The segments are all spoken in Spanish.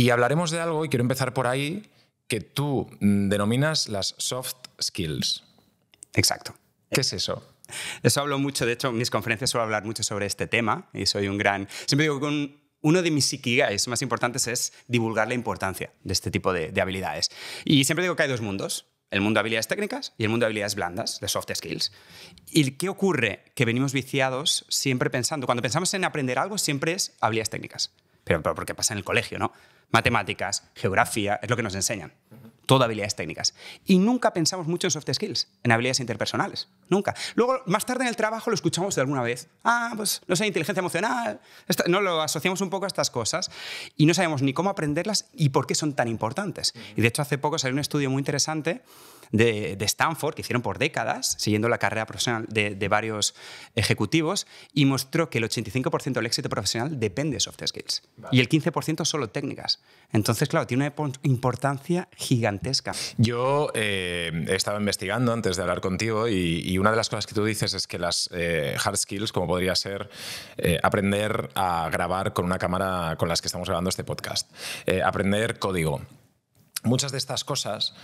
Y hablaremos de algo, y quiero empezar por ahí, que tú mm, denominas las soft skills. Exacto. ¿Qué es eso? Eso hablo mucho, de hecho, en mis conferencias suelo hablar mucho sobre este tema y soy un gran... Siempre digo que uno de mis ikigais más importantes es divulgar la importancia de este tipo de, de habilidades. Y siempre digo que hay dos mundos, el mundo de habilidades técnicas y el mundo de habilidades blandas, de soft skills. ¿Y qué ocurre? Que venimos viciados siempre pensando, cuando pensamos en aprender algo, siempre es habilidades técnicas pero, porque pasa en el colegio, ¿no? Matemáticas, geografía, es lo que nos enseñan. Todo habilidades técnicas. Y nunca pensamos mucho en soft skills, en habilidades interpersonales. Nunca. Luego, más tarde en el trabajo, lo escuchamos de alguna vez. Ah, pues no sé, inteligencia emocional. no lo asociamos un poco a estas cosas y no sabemos ni cómo aprenderlas y por qué son tan importantes. Y de hecho, hace poco salió un estudio muy interesante de, Stanford, que hicieron por décadas, siguiendo la carrera profesional de, varios ejecutivos, y mostró que el 85% del éxito profesional depende de soft skills y el 15% solo técnicas. Entonces, claro, tiene una importancia gigantesca. Yo eh, he estaba investigando antes de hablar contigo y, una de las cosas que tú dices es que las eh, hard skills, como podría ser eh, aprender a grabar con una cámara con las que estamos grabando este podcast, aprender código, muchas de estas cosas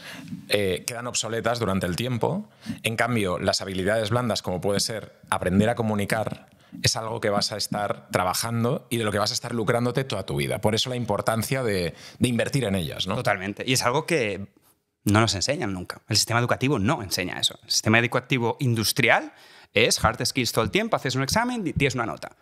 eh, quedan obsoletas durante el tiempo. En cambio, las habilidades blandas, como puede ser aprender a comunicar, es algo que vas a estar trabajando y de lo que vas a estar lucrándote toda tu vida. Por eso la importancia de, invertir en ellas. ¿no? Totalmente. Y es algo que no nos enseñan nunca. El sistema educativo no enseña eso. El sistema educativo industrial es hard skills todo el tiempo, haces un examen, y tienes una nota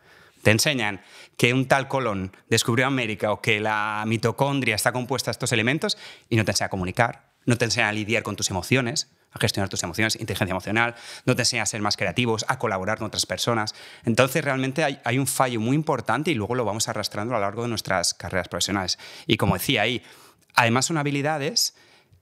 te enseñan que un tal Colón descubrió América o que la mitocondria está compuesta de estos elementos y no te enseña a comunicar, no te enseña a lidiar con tus emociones, a gestionar tus emociones, inteligencia emocional, no te enseña a ser más creativos, a colaborar con otras personas. Entonces realmente hay, hay, un fallo muy importante y luego lo vamos arrastrando a lo largo de nuestras carreras profesionales. Y como decía ahí, además son habilidades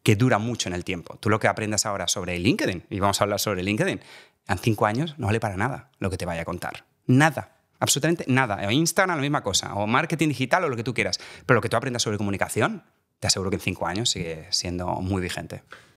que duran mucho en el tiempo. Tú lo que aprendas ahora sobre LinkedIn, y vamos a hablar sobre LinkedIn, en cinco años no vale para nada lo que te vaya a contar. Nada. Absolutamente nada. O Instagram, la misma cosa. O marketing digital o lo que tú quieras. Pero lo que tú aprendas sobre comunicación, te aseguro que en cinco años sigue siendo muy vigente.